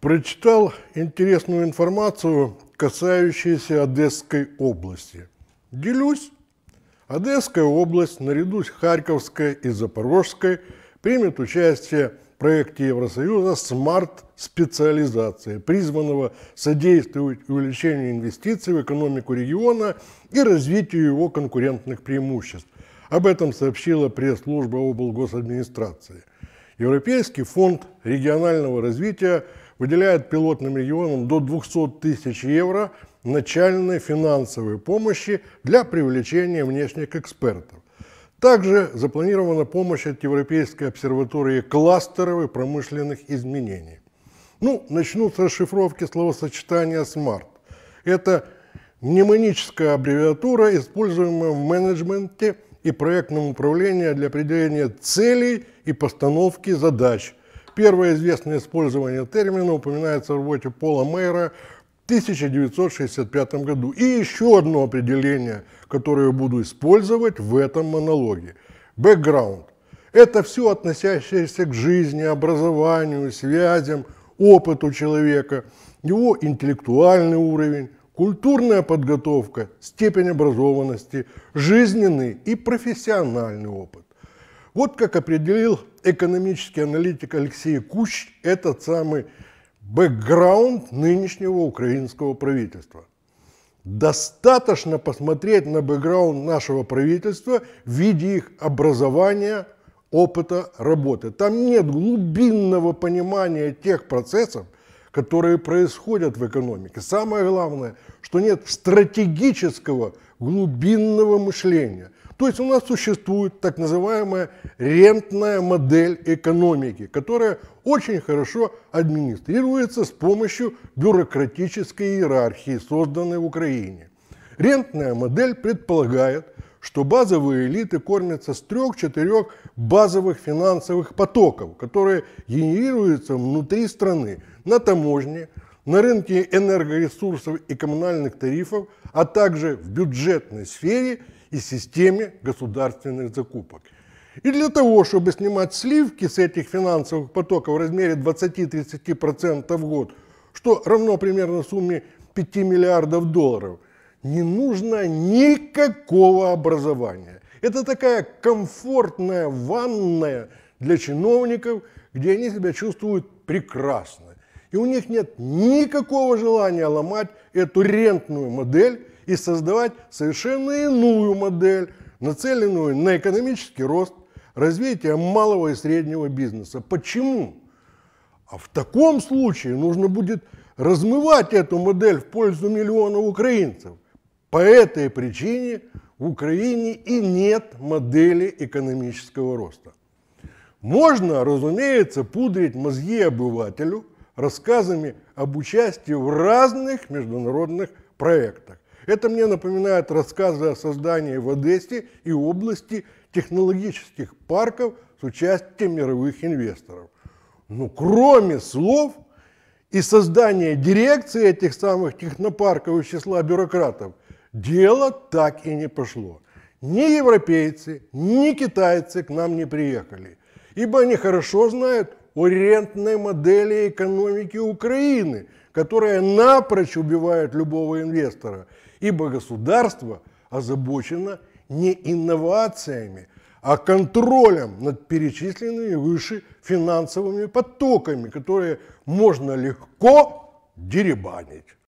прочитал интересную информацию, касающуюся Одесской области. Делюсь. Одесская область наряду с Харьковской и Запорожской примет участие в проекте Евросоюза «Смарт-специализация», призванного содействовать увеличению инвестиций в экономику региона и развитию его конкурентных преимуществ. Об этом сообщила пресс-служба облгосадминистрации. Европейский фонд регионального развития – выделяет пилотным регионам до 200 тысяч евро начальной финансовой помощи для привлечения внешних экспертов. Также запланирована помощь от Европейской обсерватории кластеровых промышленных изменений. Ну, начну с расшифровки словосочетания SMART. Это мнемоническая аббревиатура, используемая в менеджменте и проектном управлении для определения целей и постановки задач – Первое известное использование термина упоминается в работе Пола Мейера в 1965 году. И еще одно определение, которое я буду использовать в этом монологе. Бэкграунд. Это все относящееся к жизни, образованию, связям, опыту человека, его интеллектуальный уровень, культурная подготовка, степень образованности, жизненный и профессиональный опыт. Вот как определил экономический аналитик Алексей Кущ этот самый бэкграунд нынешнего украинского правительства. Достаточно посмотреть на бэкграунд нашего правительства в виде их образования, опыта работы. Там нет глубинного понимания тех процессов, которые происходят в экономике. Самое главное, что нет стратегического глубинного мышления. То есть у нас существует так называемая рентная модель экономики, которая очень хорошо администрируется с помощью бюрократической иерархии, созданной в Украине. Рентная модель предполагает, что базовые элиты кормятся с трех-четырех базовых финансовых потоков, которые генерируются внутри страны на таможне, на рынке энергоресурсов и коммунальных тарифов, а также в бюджетной сфере и системе государственных закупок. И для того, чтобы снимать сливки с этих финансовых потоков в размере 20-30% в год, что равно примерно сумме 5 миллиардов долларов, не нужно никакого образования. Это такая комфортная ванная для чиновников, где они себя чувствуют прекрасно. И у них нет никакого желания ломать эту рентную модель и создавать совершенно иную модель, нацеленную на экономический рост, развитие малого и среднего бизнеса. Почему? А в таком случае нужно будет размывать эту модель в пользу миллионов украинцев. По этой причине в Украине и нет модели экономического роста. Можно, разумеется, пудрить мозги обывателю, рассказами об участии в разных международных проектах. Это мне напоминает рассказы о создании в Одессе и области технологических парков с участием мировых инвесторов. Но ну, кроме слов и создания дирекции этих самых технопарков из числа бюрократов, дело так и не пошло. Ни европейцы, ни китайцы к нам не приехали, ибо они хорошо знают урентной модели экономики Украины, которая напрочь убивает любого инвестора, ибо государство озабочено не инновациями, а контролем над перечисленными выше финансовыми потоками, которые можно легко деребанить.